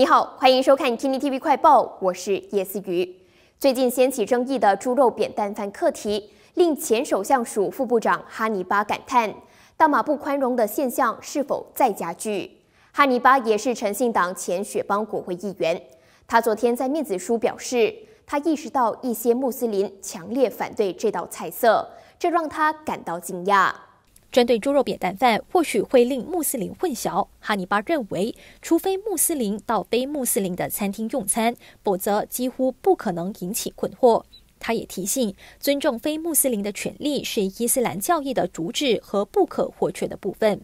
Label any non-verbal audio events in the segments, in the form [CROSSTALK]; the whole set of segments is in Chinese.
你好，欢迎收看 TNTV 快报，我是叶思雨。最近掀起争议的猪肉扁担饭课题，令前首相署副部长哈尼巴感叹：大马不宽容的现象是否在加剧？哈尼巴也是诚信党前雪邦国会议员。他昨天在面子书表示，他意识到一些穆斯林强烈反对这道菜色，这让他感到惊讶。针对猪肉扁担饭，或许会令穆斯林混淆。哈尼巴认为，除非穆斯林到非穆斯林的餐厅用餐，否则几乎不可能引起困惑。他也提醒，尊重非穆斯林的权利是伊斯兰教义的主旨和不可或缺的部分。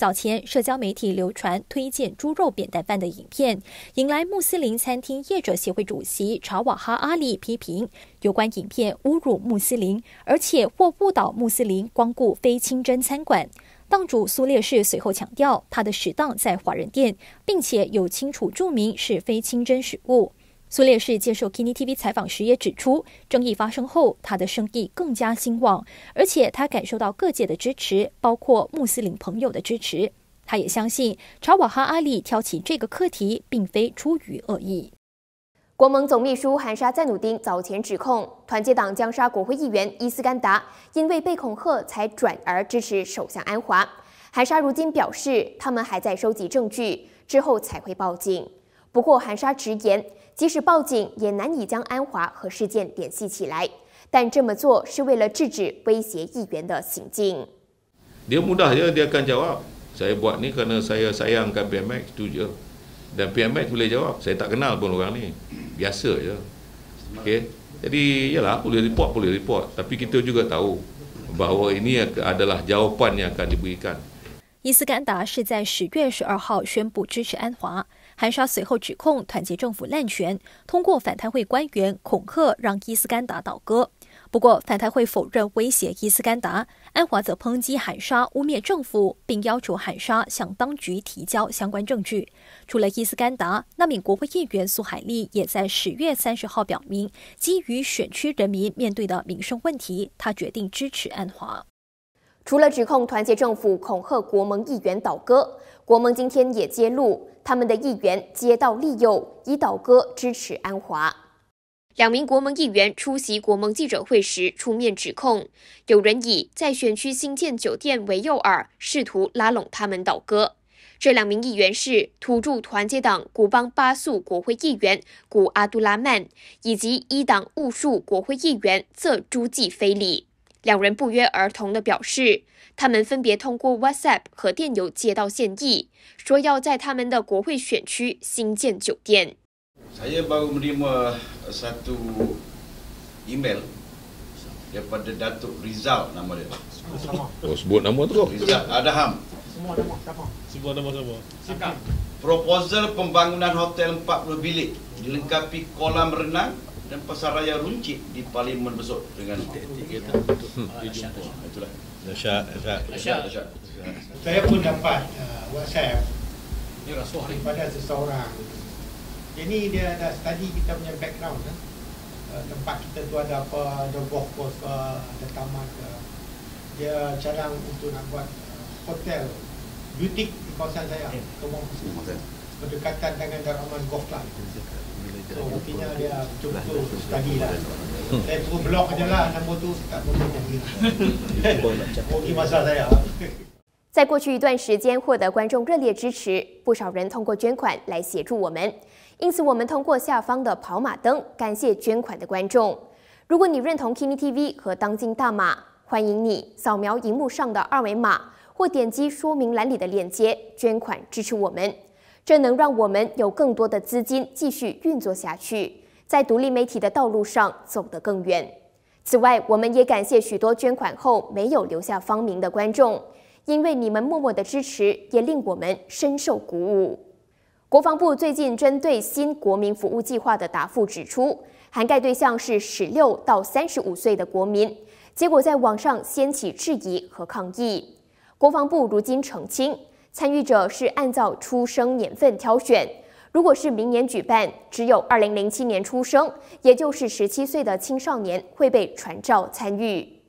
早前，社交媒体流传推荐猪肉扁担饭的影片，引来穆斯林餐厅业者协会主席查瓦哈阿里批评，有关影片侮辱穆斯林，而且或误导穆斯林光顾非清真餐馆。档主苏烈士随后强调，他的食档在华人店，并且有清楚注明是非清真食物。苏列士接受 Kini TV 采访时也指出，争议发生后他的生意更加兴旺，而且他感受到各界的支持，包括穆斯林朋友的支持。他也相信查瓦哈阿里挑起这个课题并非出于恶意。国盟总秘书韩沙赞努丁早前指控团结党将杀国会议员伊斯干达，因为被恐吓才转而支持首相安华。韩沙如今表示，他们还在收集证据，之后才会报警。不过韩沙直言。即使报警也难以将安华和事件联系起来，但这么做是为了制止威胁议员的行径。有 mudah 呀，dia akan jawab，saya buat ni karena saya sayang k p m x tu je，dan p m x boleh jawab，saya tak kenal orang ni，biasa ya，okay，jadi ialah boleh report boleh report，tapi kita juga tahu bahawa ini adalah jawapan yang akan d i b e r i k a n 伊斯甘达是在十月十二号宣布支持安华。韩沙随后指控团结政府滥权，通过反贪会官员恐吓让伊斯干达倒戈。不过反贪会否认威胁伊斯干达，安华则抨击韩沙污蔑政府，并要求韩沙向当局提交相关证据。除了伊斯干达，纳名国会议员苏海利也在十月三十号表明，基于选区人民面对的民生问题，他决定支持安华。除了指控团结政府恐吓国盟议员倒戈。国盟今天也揭露，他们的议员接到利诱，以倒戈支持安华。两名国盟议员出席国盟记者会时，出面指控有人以在选区新建酒店为诱饵，试图拉拢他们倒戈。这两名议员是土著团结党古邦巴素国会议员古阿杜拉曼，以及一党巫术国会议员瑟朱季菲里。两人不约而同地表示，他们分别通过 WhatsApp 和电邮接到建议，说要在他们的国会选区新建酒店。saya baru menerima satu email daripada Datuk Rizal nama dia. s e u nama tu a a ham. semua nama s e u a proposal pembangunan hotel bilik dilengkapi kolam renang. dan pasaraya runcit di parlimen besok dengan kita hmm, jumpa ah, itulah dahsyat dahsyat dahsyat saya pun dapat uh, WhatsApp ni rasuah daripada seseorang jadi dia ada study kita punya background eh? uh, tempat kita tu ada apa ada golf course ke ada taman ke dia cadang untuk nak buat uh, hotel butik di kawasan saya yeah. Hmm. berdekatan dengan Darman Golf lah. [LAUGHS] 在过去一段时间，获得观众热烈支持，不少人通过捐款来协助我们。因此，我们通过下方的跑马灯感谢捐款的观众。如果你认同 Kini TV 和当今大马，欢迎你扫描荧幕上的二维码或点击说明栏里的链接捐款支持我们。这能让我们有更多的资金继续运作下去，在独立媒体的道路上走得更远。此外，我们也感谢许多捐款后没有留下芳名的观众，因为你们默默的支持也令我们深受鼓舞。国防部最近针对新国民服务计划的答复指出，涵盖对象是十六到三十五岁的国民，结果在网上掀起质疑和抗议。国防部如今澄清。参与者是按照出生年份挑选，如果是明年举办，只有2007年出生，也就是17岁的青少年会被传召参与。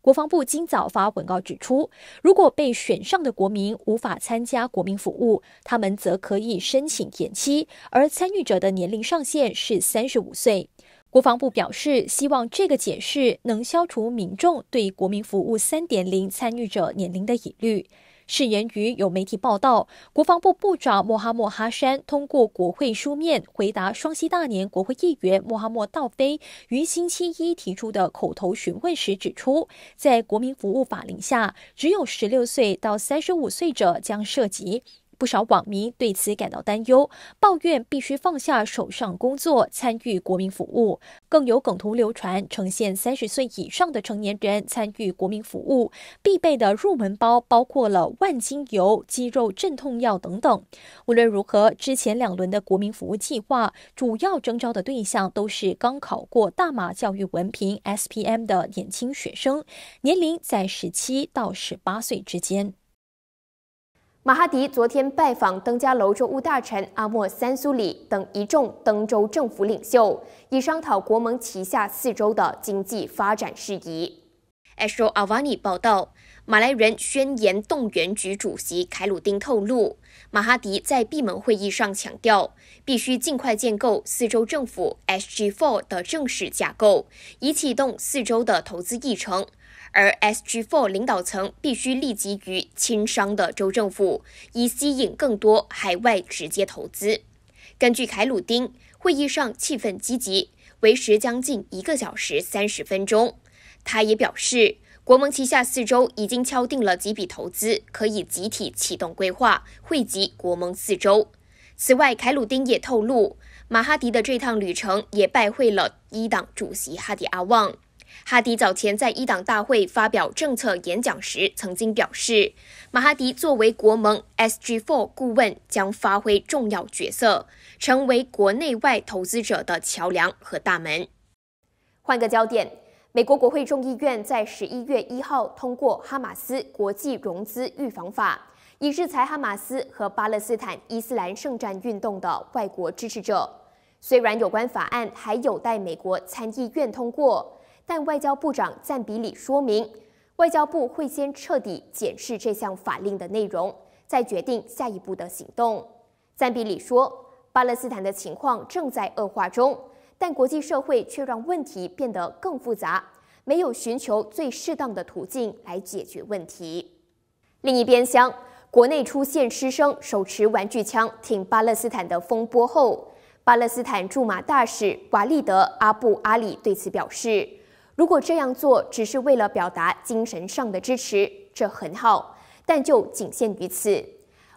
国防部今早发公告指出，如果被选上的国民无法参加国民服务，他们则可以申请延期，而参与者的年龄上限是35岁。国防部表示，希望这个解释能消除民众对国民服务3.0参与者年龄的疑虑。是源于有媒体报道，国防部部长莫哈默哈山通过国会书面回答双溪大年国会议员莫哈默道飞于星期一提出的口头询问时指出，在国民服务法令下，只有十六岁到三十五岁者将涉及。不少网民对此感到担忧，抱怨必须放下手上工作参与国民服务。更有梗图流传，呈现三十岁以上的成年人参与国民服务必备的入门包，包括了万金油、肌肉镇痛药等等。无论如何，之前两轮的国民服务计划主要征招的对象都是刚考过大马教育文凭 （S P M） 的年轻学生，年龄在十七到十八岁之间。马哈迪昨天拜访登加楼州务大臣阿莫三苏里等一众登州政府领袖，以商讨国盟旗下四州的经济发展事宜。a s h o Avani 报道。马来人宣言动员局主席凯鲁丁透露，马哈迪在闭门会议上强调，必须尽快建构四州政府 SG4 的正式架构，以启动四州的投资议程。而 SG4 领导层必须立即与亲商的州政府，以吸引更多海外直接投资。根据凯鲁丁，会议上气氛积极，维持将近一个小时三十分钟。他也表示。国盟旗下四州已经敲定了几笔投资，可以集体启动规划，惠及国盟四州。此外，凯鲁丁也透露，马哈迪的这趟旅程也拜会了一党主席哈迪阿旺。哈迪早前在一党大会发表政策演讲时，曾经表示，马哈迪作为国盟 SG4 顾问，将发挥重要角色，成为国内外投资者的桥梁和大门。换个焦点。美国国会众议院在十一月一号通过《哈马斯国际融资预防法》，以制裁哈马斯和巴勒斯坦伊斯兰圣战运动的外国支持者。虽然有关法案还有待美国参议院通过，但外交部长赞比里说明，外交部会先彻底检视这项法令的内容，再决定下一步的行动。赞比里说，巴勒斯坦的情况正在恶化中。但国际社会却让问题变得更复杂，没有寻求最适当的途径来解决问题。另一边厢，国内出现师生手持玩具枪挺巴勒斯坦的风波后，巴勒斯坦驻马大使瓦利德·阿布阿里对此表示：“如果这样做只是为了表达精神上的支持，这很好，但就仅限于此。”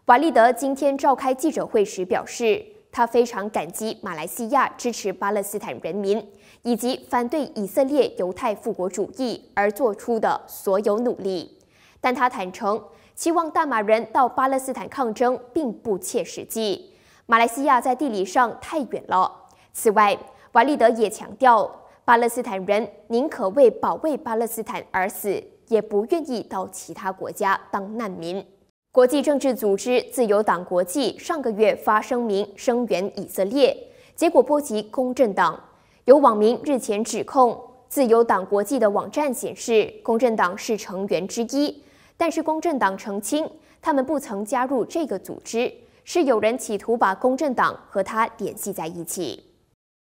瓦利德今天召开记者会时表示。他非常感激马来西亚支持巴勒斯坦人民以及反对以色列犹太复国主义而做出的所有努力，但他坦诚，期望大马人到巴勒斯坦抗争并不切实际，马来西亚在地理上太远了。此外，瓦利德也强调，巴勒斯坦人宁可为保卫巴勒斯坦而死，也不愿意到其他国家当难民。国际政治组织自由党国际上个月发声明声援以色列，结果波及公正党。有网民日前指控自由党国际的网站显示公正党是成员之一，但是公正党澄清，他们不曾加入这个组织，是有人企图把公正党和他联系在一起。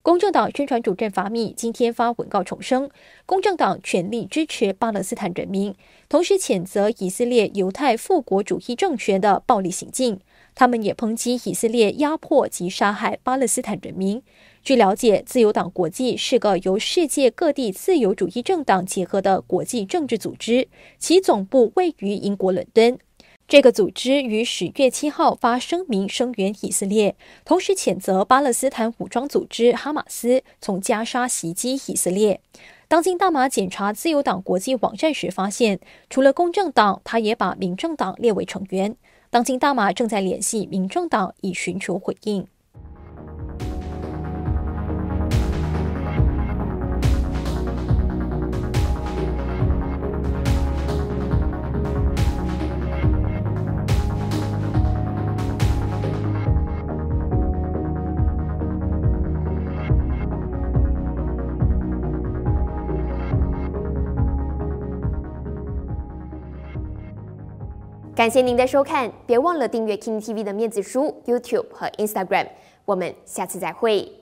公正党宣传主任法米今天发文告重申，公正党全力支持巴勒斯坦人民，同时谴责以色列犹太复国主义政权的暴力行径。他们也抨击以色列压迫及杀害巴勒斯坦人民。据了解，自由党国际是个由世界各地自由主义政党结合的国际政治组织，其总部位于英国伦敦。这个组织于十月七号发声明声援以色列，同时谴责巴勒斯坦武装组织哈马斯从加沙袭击以色列。当今大马检查自由党国际网站时发现，除了公正党，他也把民政党列为成员。当今大马正在联系民政党以寻求回应。感谢您的收看，别忘了订阅 King TV 的面子书、YouTube 和 Instagram。我们下次再会。